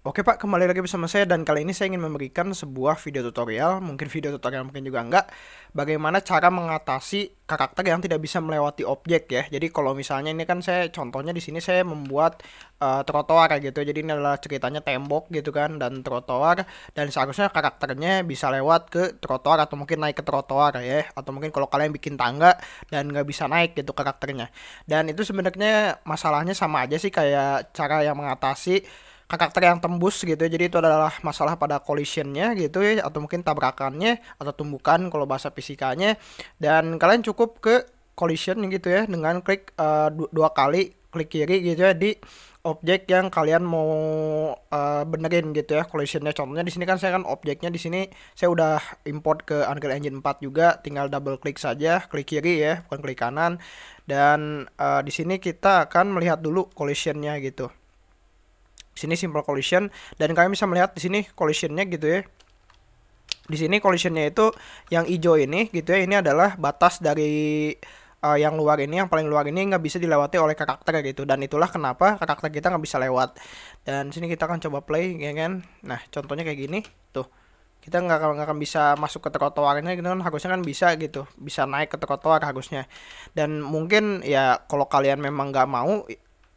Oke Pak, kembali lagi bersama saya dan kali ini saya ingin memberikan sebuah video tutorial, mungkin video tutorial mungkin juga enggak, bagaimana cara mengatasi karakter yang tidak bisa melewati objek ya. Jadi kalau misalnya ini kan saya contohnya di sini saya membuat uh, trotoar ya, gitu. Jadi ini adalah ceritanya tembok gitu kan dan trotoar dan seharusnya karakternya bisa lewat ke trotoar atau mungkin naik ke trotoar ya atau mungkin kalau kalian bikin tangga dan nggak bisa naik gitu karakternya. Dan itu sebenarnya masalahnya sama aja sih kayak cara yang mengatasi karakter yang tembus gitu ya. jadi itu adalah masalah pada collisionnya gitu ya atau mungkin tabrakannya atau tumbukan kalau bahasa fisikanya dan kalian cukup ke collision gitu ya dengan klik uh, dua kali klik kiri gitu ya di objek yang kalian mau uh, benerin gitu ya collisionnya contohnya di sini kan saya kan objeknya di sini saya udah import ke Unreal Engine 4 juga tinggal double klik saja klik kiri ya bukan klik kanan dan uh, di sini kita akan melihat dulu collisionnya gitu sini simple collision dan kalian bisa melihat di sini collisionnya gitu ya di sini collisionnya itu yang hijau ini gitu ya ini adalah batas dari uh, yang luar ini yang paling luar ini nggak bisa dilewati oleh karakter gitu dan itulah kenapa karakter kita nggak bisa lewat dan sini kita akan coba play ya kan nah contohnya kayak gini tuh kita nggak akan, akan bisa masuk ke trotoarnya gitu kan harusnya kan bisa gitu bisa naik ke trotoar harusnya dan mungkin ya kalau kalian memang nggak mau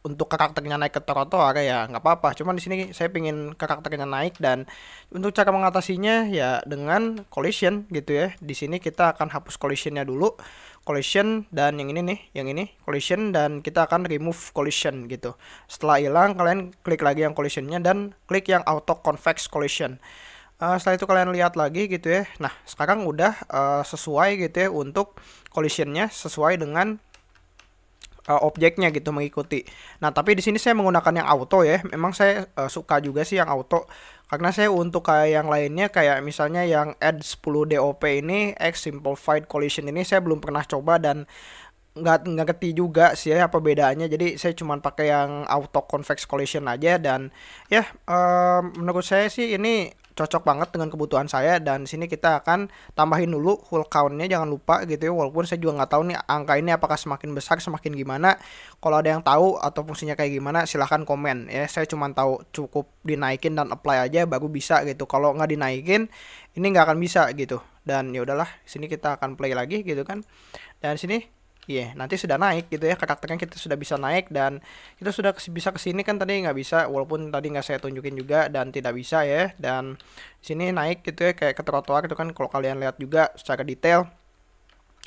untuk karakternya naik ke trotoar ya nggak apa-apa cuman di sini saya pingin karakternya naik dan untuk cara mengatasinya ya dengan collision gitu ya di sini kita akan hapus collisionnya dulu collision dan yang ini nih yang ini collision dan kita akan remove collision gitu setelah hilang kalian klik lagi yang collisionnya dan klik yang auto convex collision uh, setelah itu kalian lihat lagi gitu ya nah sekarang udah uh, sesuai gitu ya untuk collisionnya sesuai dengan Eh, objeknya gitu mengikuti. Nah, tapi di sini saya menggunakan yang auto ya. Memang saya uh, suka juga sih yang auto karena saya untuk kayak yang lainnya kayak misalnya yang add 10 DOP ini X simplified collision ini saya belum pernah coba dan nggak nggak ngerti juga sih ya apa bedanya. jadi saya cuma pakai yang auto convex collision aja dan ya um, menurut saya sih ini cocok banget dengan kebutuhan saya dan sini kita akan tambahin dulu full countnya jangan lupa gitu ya walaupun saya juga nggak tahu nih angka ini apakah semakin besar semakin gimana kalau ada yang tahu atau fungsinya kayak gimana silahkan komen ya saya cuma tahu cukup dinaikin dan apply aja baru bisa gitu kalau nggak dinaikin ini nggak akan bisa gitu dan ya udahlah sini kita akan play lagi gitu kan dan sini iya yeah, nanti sudah naik gitu ya karakternya kita sudah bisa naik dan kita sudah kes bisa kesini kan tadi nggak bisa walaupun tadi nggak saya tunjukin juga dan tidak bisa ya dan sini naik gitu ya kayak ke trotoar itu kan kalau kalian lihat juga secara detail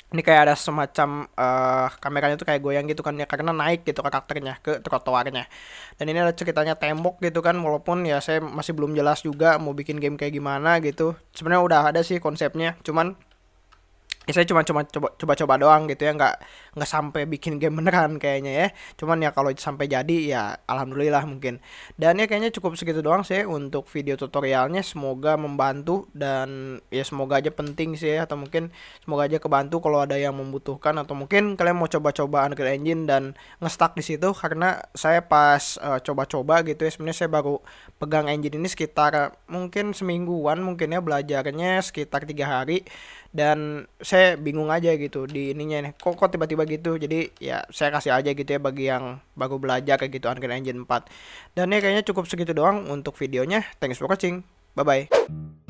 ini kayak ada semacam uh, kameranya tuh kayak goyang gitu kan ya karena naik gitu karakternya ke trotoarnya dan ini ada ceritanya tembok gitu kan walaupun ya saya masih belum jelas juga mau bikin game kayak gimana gitu sebenarnya udah ada sih konsepnya cuman ya saya cuma cuma coba coba coba doang gitu ya nggak nggak sampai bikin game beneran kayaknya ya cuman ya kalau sampai jadi ya alhamdulillah mungkin dan ya kayaknya cukup segitu doang sih untuk video tutorialnya semoga membantu dan ya semoga aja penting sih ya atau mungkin semoga aja kebantu kalau ada yang membutuhkan atau mungkin kalian mau coba-coba Unreal Engine dan ngestak di situ karena saya pas eh, coba-coba uh, gitu ya sebenarnya saya baru pegang engine ini sekitar mungkin semingguan mungkin ya belajarnya sekitar tiga hari dan saya bingung aja gitu di ininya nih kok kok tiba-tiba gitu jadi ya saya kasih aja gitu ya bagi yang baru belajar kayak gitu Unreal Engine 4 dan ya kayaknya cukup segitu doang untuk videonya thanks for watching bye bye